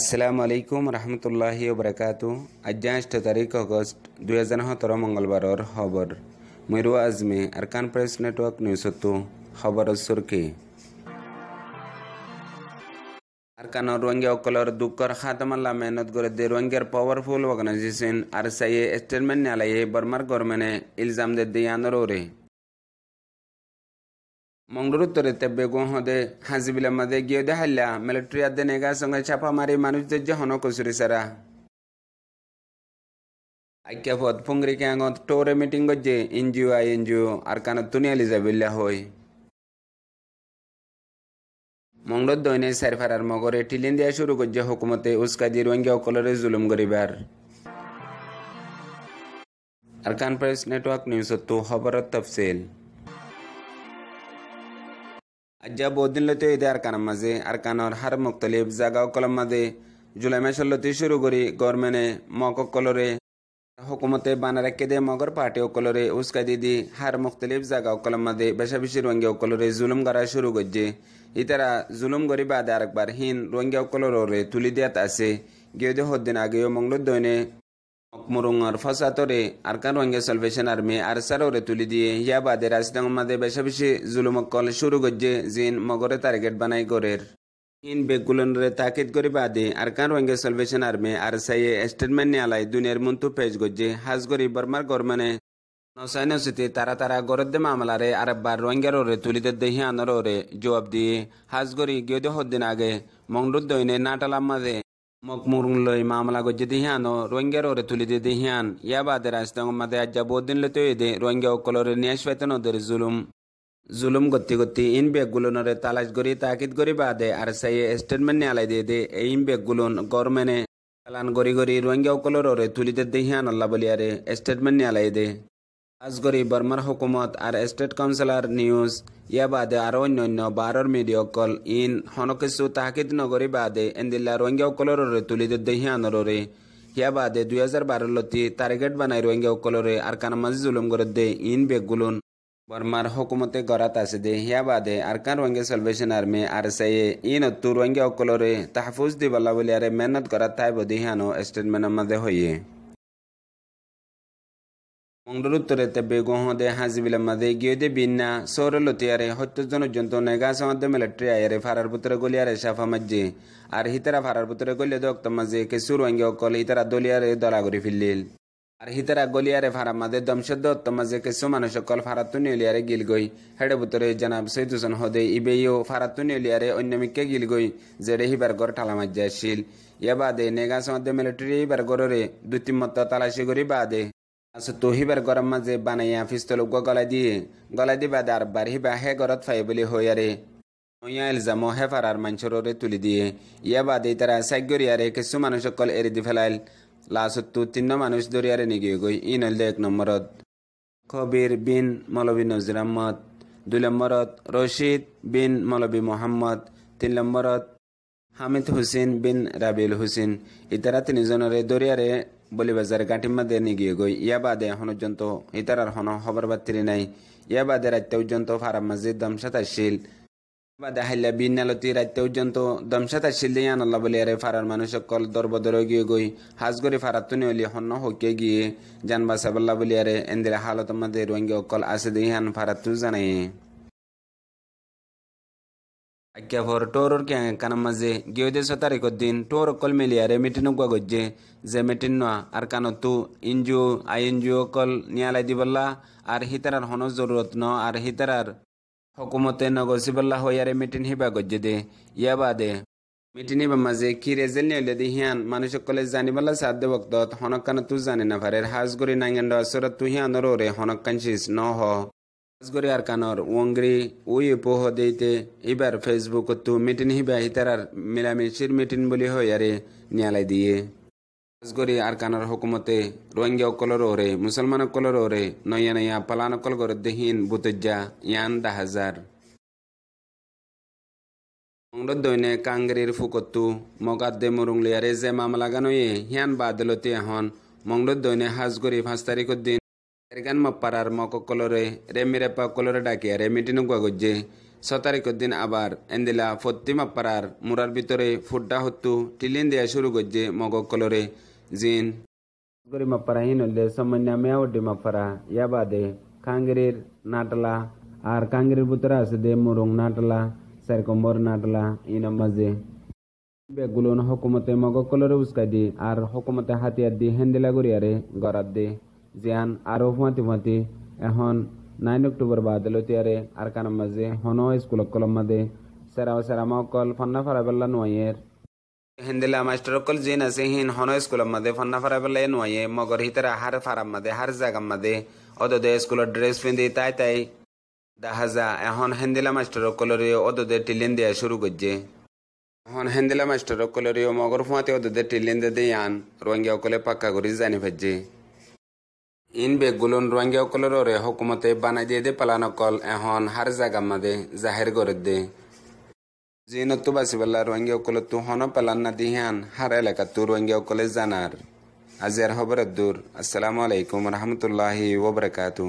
আসসালামু আলাইকুম রহমতুল্লাহি বরকাতু আজ্ঞা আঠ তারিখ অগস্ট দুহেজাৰ সোতৰ মঙ্গলবার খবৰ মইৰু আজমে আৰকান প্ৰেছ নেটৱৰ্ক নিউজতো খবৰৰ চুৰকি আৰকানৰ ৰোহিংগীয়াসকলৰ দুঃখর খাতামাল্লা মেহনত করে দে রোহিঙ্গার পাৱাৰফুল অর্গানাইজেশন আর সাইয়ে স্টেটমেন্ট নালায়ে বর্মার গভৰ্ণমেণ্টে ইলজাম দে ওরে মঙ্গলোত্তরে তে তেব্বে গোহদে হাজিবিলা মাদে গিয়ে দেখাইলা মিলিটারি আদে নেগা সঙ্গে চাপা মারি মানুষদের যে হন কচুরি সারা আইক্যাপদ ফুঙ্গরি ক্যাঙত টোরে মিটিং গজ্জে এনজিও আই এনজিও আর কানত তুনিয়ালি যাবিল্লা হই মঙ্গল দৈনে সারফারার মগরে টিলিন দিয়া শুরু করছে হুকুমতে উস্কাদি রোহিঙ্গা অকলরে জুলুম করিবার আর প্রেস নেটওয়ার্ক নিউজ তো খবর তফসিল আজ্জা বহুদিন লতে ঈদে আরকানের মাঝে আরকানর হার মুক্তলিফ জাগাও কলম মাঝে জুলাই মাসের লতে শুরু করি গরমেনে মক কলরে হুকুমতে বানারে কেদে মগর পার্টি ওকলরে উস্কা দিদি হার মুখতলিফ জাগা ওকলম মাদে বেশা বেশি রোহিঙ্গা ওকলরে জুলুম করা শুরু করছে ইতারা জুলুম করি বাদে আরেকবার হিন রোহিঙ্গা ওকলরে তুলি দিয়াত আছে গিয়ে হদ্দিন আগেও মঙ্গলুর দৈনে murungar fasatore arkan wange salvation তুলি দিয়ে tulidiye ya bader asitang made beshabishi zulumokol শুরু করছে জিন মগরে টার্গেট বানাই করের ইন বেগুলনরে তাকিদ করি বাদে আর কান ওয়াঙ্গে সলভেশন আর্মি আর সাইয়ে স্টেটমেন্ট নিয়ে আলাই দুনিয়ার মন্তু পেজ করছে হাজ করি বর্মার গরমানে নসাইনসিতে তারা তারা গরদ্দে মামলারে আর আরেকবার রোহিঙ্গার ওরে তুলিতে দেহি আনর ওরে জবাব দিয়ে হাজ গরি গিয়ে হদ্দিন আগে মংডুর নাটালাম মাঝে mokmurung loi mamala go jidi hian o roingya ro retuli didi hian yaba de rastang ma de ajja bodin le toyde roingya okolore niashvetano der zulum zulum gotti gotti in beggulonore talash gori takit gori bade ar saye statement ne alai dede e in beggulon gormene kalan gori gori roingya okolore tulide de hian allah boliare statement ne alai de আজগরি বর্মার হুকুমত আর state councillor news ইয়া বাদে আরও অন্যান্য বারর মিডিয়াকল in হনকিছু তাহাকিদ নগরী বাদে এন্দিল্লা রোহিঙ্গাসকলরে তুলি দে হিয়ানরে হিয়া বাদে দুই হাজার বারোলতি টার্গেট বানাই রোহিঙ্গাসকলরে আর কানামাজি জুলুম করে দে ইন বেগুলুন বর্মার হুকুমতে গড়াত আছে দে হিয়া বাদে Arakan Rohingya salvation army আর সে ইন অত্তু রোহিঙ্গাসকলরে তাহফুজ দিবাল্লা বলিয়ারে মেহনত করা তাই বদি হিয়ানো স্টেটমেন্টের মাঝে হইয়ে মংডলুত্তরেতে বেগহদে হাজিবিলা মাদে গিয়ে বিন্না সৌরলতিয়ারে হত্যজন জন্ত নেগা সমাদে মিলিটারি আয়ারে ফারার পুতরে গলিয়ারে সাফা মাজ্জি আর হিতারা ফারার পুতরে গলিয়ে দক্ত মাঝে কেসুর ওয়াঙ্গি অকল হিতারা দলিয়ারে দলা করে ফিল্লিল আর হিতারা গলিয়ারে ফারা মাদে দত্ত মাঝে কেসু মানুষ অকল ফারাতুনি উলিয়ারে গিল গই হেডে পুত্রে জানাব সৈদ হোসেন হদে ইবেইও ফারাতুনি উলিয়ারে অন্য মিকে গিল গই জেডে হিবার গড় ঠালা মাজ্জা আসিল ইয়া বাদে নেগা সমাদে মিলিটারি এবার গড়রে দুটি মত তালাশি করি বাদে আচ্ছা তহিবার গরম মাঝে বানাইয়া পিস্তল উগ্র গলা দিয়ে গলা দিবা দার বারহিবা হে গরত ফাই বলি হইয়ারে নয়া এলজাম হে ফারার মাঞ্চরে তুলি দিয়ে ইয়া বাদে তারা সাইগরিয়ারে কিছু মানুষ সকল এরি দি ফেলাইল লাস্টু তিন মানুষ দরিয়ারে নিগিয়ে গই ই নইল এক নম্বরত কবির বিন মলবি নজির আহমদ দুই নম্বরত রশিদ বিন মলবি মোহাম্মদ তিন নম্বরত হামিদ হুসেন বিন রাবিল হুসেন ইতারা তিনজনরে দরিয়ারে ಬಲಿಬಜಾರ್ ಗಾಟಿಮ್ಮದೆ ನಿಗಿಯಗೊಯ್ ಯಾಬಾದೆ ಹನುಜಂತು ಇತರರ ಹೊನು ಹೊಬರ್ ಬತ್ತಿರಿನೈ ಯಾಬಾದೆ ರತ್ಯೌಜಂತು ಫಾರಂ ಮಸ್ಜಿದ್ ದಂಶತಶೀಲ್ বাদা হাইলা বিন্যালতি রাত্য পর্যন্ত দমসাতা শিলদিয়া আল্লাহ বলে আরে ফারার মানুষ সকল দরবদর গিয়ে গই হাজগরি ফারাত তুনি অলি হন্য হকে গিয়ে জানবা সাবাল্লা বলে আরে এন্দিরা হালত আমাদের রোহিঙ্গা অকল আছে দিহান ফারাত তু জানাই akeforo toror kenge kanamaze giwede sotari ko din toro kol miliare mitinu gwa goje ze mitinwa arkano tu inju ayinju kol niala diballa ar hitarar hono zorot no ar hitarar hukumate nagosiballa hoyare mitin hiba goje de yabade মিটিনি মাঝে কি রেজেল নিলে হিয়ান মানুষ কলে জানিবালা সাধ্য বক্তত হনকান তু জানে না ভারের হাজ গরি নাঙ্গেন্ড সুরত tu হিয়ান রে হনকান শিস ন ho গরি আর কানর ওয়ংরি ওই পোহ দেইতে এবার ফেসবুক তু মিটিন হিবা হিতারার মিলামিশির মিটিন বলি হয় আরে নিয়ালাই দিয়ে গরি আর কানর হুকুমতে রোহিঙ্গা অকলর ওরে মুসলমান অকলর ওরে নয়া নয়া পালান অকল গর দেহীন বুতজ্জা ইয়ান দা হাজার দৈনে কাঙ্গরির ফুকতু মগাদ মগাদ্দে মুরুংলিয়ারে যে মামলা গানোয়ে হিয়ান বাদলতে এখন মংরদ দৈনে হাজগরি পাঁচ তারিখের এখান মপারার মক কলরে রেমিরে পা কলরে ডাকিয়া রেমিটি নুকুয়া গজ্জে ছ তারিখের দিন আবার এন্দিলা ফত্তি মপারার মুরার ভিতরে ফুড্ডা হত্তু টিলিন দেয়া শুরু গজ্জে মগ কলরে জিন গরি মপারা হিন হলে সমন্যা মেয়াউডি মপারা ইয়া বাদে কাঙ্গিরির নাটলা আর কাঙ্গিরির ভিতরে আছে দে মুরুং নাটলা সারকম্বর নাটলা ইনা মাঝে বেগুলন হকুমতে মগ কলরে উস্কাই দি আর হকুমতে হাতিয়ার দি হেন্দিলা গড়িয়ারে গড়াত দে জিয়ান আরও ফুমাতি ফুমাতি এখন নাইন অক্টোবর বাদলো তিয়ারে আর কানাম মাঝে হন স্কুল কলম মাদে সেরা সেরামা অকল ফন্না ফারাবেল্লা নোয়ের হিন্দিলা মাস্টার অকল জিন আছে হিন হন স্কুল মাঝে ফন্না ফারাবেল্লা নোয়ে মগর হিতারা হার ফারাম মাদে হার জাগাম মাঝে অদদ স্কুলের ড্রেস পিন্ধি তাই তাই দাহাজা এখন হিন্দিলা মাস্টার অকলরে অদদে টিলিন দেয়া শুরু করছে এখন হিন্দিলা মাস্টার অকলরে মগর ফুঁয়াতে অদদে টিলিন দে ইয়ান রোহিঙ্গা অকলে পাক্কা করে জানি ফেলছে इन बे गुलन रंगे कलरों रे हुकूमते बनाई दे दे पलानो कल एहन हर जगह मदे जाहिर कर दे জিন তো বাসিবাল্লা রোহিঙ্গা অকলে তু হন পেলান না দিহান হার এলাকা তু রোহিঙ্গা অকলে জানার আজের হবর দূর আসসালামু আলাইকুম রহমতুল্লাহি ওবরাকাতু